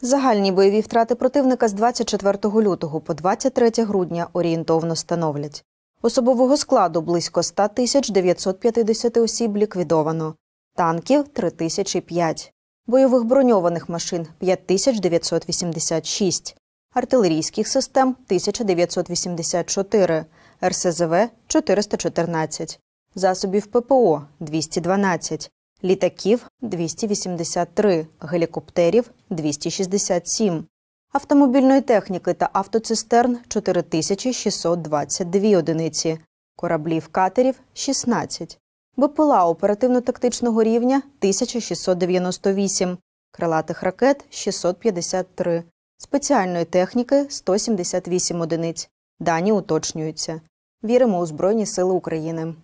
Загальні бойові втрати противника з 24 лютого по 23 грудня орієнтовно становлять. Особового складу близько 100 тисяч 950 осіб ліквідовано, танків 3005, бойових броньованих машин 5986, артилерійських систем 1984, РСЗВ 414, засобів ППО 212, літаків 283, гелікоптерів 267, автомобільної техніки та автоцистерн 4622 одиниці, кораблів катерів 16, БПЛА оперативно-тактичного рівня 1698, крилатих ракет 653, спеціальної техніки 178 одиниць. Дані уточнюються. Віримо у Збройні Сили України.